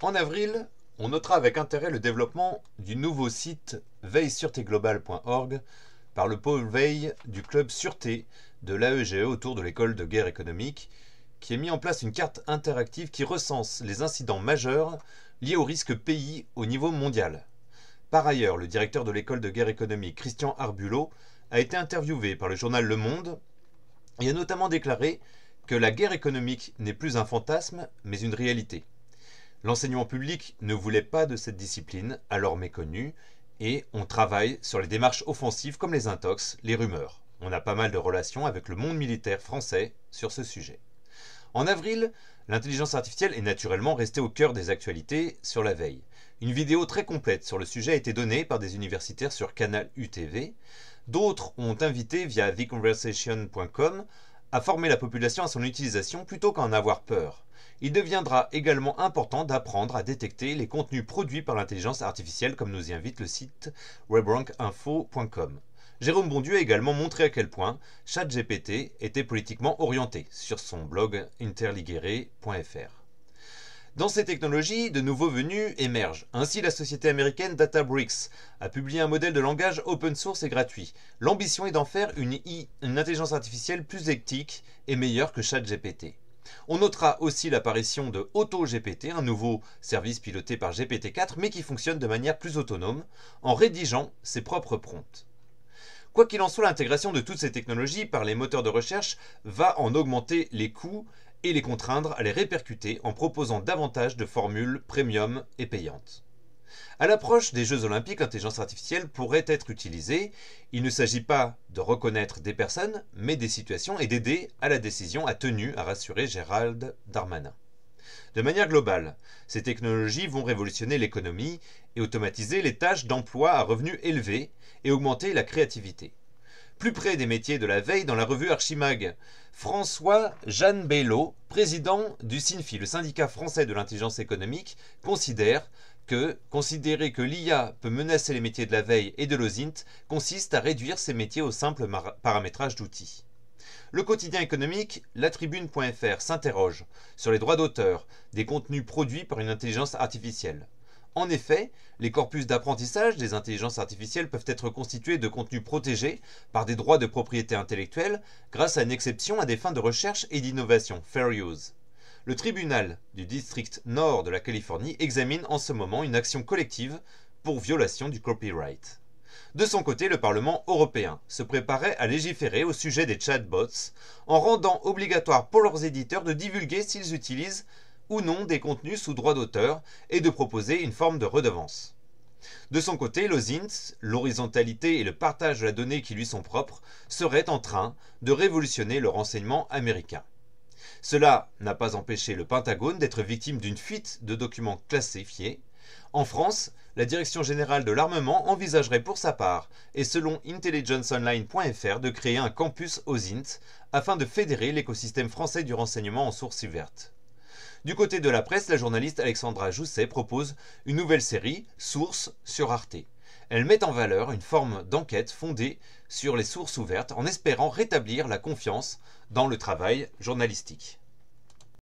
En avril, on notera avec intérêt le développement du nouveau site veilsuretéglobal.org par le pôle veille du club Sûreté de l'AEGE e autour de l'école de guerre économique, qui a mis en place une carte interactive qui recense les incidents majeurs liés aux risques pays au niveau mondial. Par ailleurs, le directeur de l'école de guerre économique, Christian Arbulot, a été interviewé par le journal Le Monde et a notamment déclaré que la guerre économique n'est plus un fantasme, mais une réalité. L'enseignement public ne voulait pas de cette discipline, alors méconnue, et on travaille sur les démarches offensives comme les intox, les rumeurs. On a pas mal de relations avec le monde militaire français sur ce sujet. En avril, l'intelligence artificielle est naturellement restée au cœur des actualités sur la veille. Une vidéo très complète sur le sujet a été donnée par des universitaires sur Canal UTV. D'autres ont invité via theconversation.com à former la population à son utilisation plutôt qu'à en avoir peur. Il deviendra également important d'apprendre à détecter les contenus produits par l'intelligence artificielle comme nous y invite le site webrankinfo.com. Jérôme Bondu a également montré à quel point ChatGPT était politiquement orienté sur son blog interligueré.fr. Dans ces technologies, de nouveaux venus émergent. Ainsi, la société américaine Databricks a publié un modèle de langage open source et gratuit. L'ambition est d'en faire une, intelligence artificielle plus éthique et meilleure que ChatGPT. On notera aussi l'apparition de AutoGPT, un nouveau service piloté par GPT-4 mais qui fonctionne de manière plus autonome en rédigeant ses propres prompts. Quoi qu'il en soit, l'intégration de toutes ces technologies par les moteurs de recherche va en augmenter les coûts et les contraindre à les répercuter en proposant davantage de formules premium et payantes. À l'approche des Jeux Olympiques, l'intelligence artificielle pourrait être utilisée. Il ne s'agit pas de reconnaître des personnes, mais des situations et d'aider à la décision à tenue, à rassurer Gérald Darmanin. De manière globale, ces technologies vont révolutionner l'économie et automatiser les tâches d'emploi à revenus élevés et augmenter la créativité plus près des métiers de la veille dans la revue Archimag. François Jeanne Bello, président du SINFI, le syndicat français de l'intelligence économique, considère que considérer que l'IA peut menacer les métiers de la veille et de l'OSINT consiste à réduire ces métiers au simple paramétrage d'outils. Le quotidien économique, latribune.fr, s'interroge sur les droits d'auteur des contenus produits par une intelligence artificielle. En effet, les corpus d'apprentissage des intelligences artificielles peuvent être constitués de contenus protégés par des droits de propriété intellectuelle grâce à une exception à des fins de recherche et d'innovation, Fair Use. Le tribunal du district nord de la Californie examine en ce moment une action collective pour violation du copyright. De son côté, le Parlement européen se préparait à légiférer au sujet des chatbots en rendant obligatoire pour leurs éditeurs de divulguer s'ils utilisent ou non des contenus sous droit d'auteur et de proposer une forme de redevance. De son côté, l'OSINT, l'horizontalité et le partage de la donnée qui lui sont propres, seraient en train de révolutionner le renseignement américain. Cela n'a pas empêché le Pentagone d'être victime d'une fuite de documents classifiés. En France, la Direction générale de l'armement envisagerait pour sa part, et selon intelligenceonline.fr, de créer un campus OSINT afin de fédérer l'écosystème français du renseignement en sources ouvertes. Du côté de la presse, la journaliste Alexandra Jousset propose une nouvelle série, Sources, sur Arte. Elle met en valeur une forme d'enquête fondée sur les sources ouvertes en espérant rétablir la confiance dans le travail journalistique.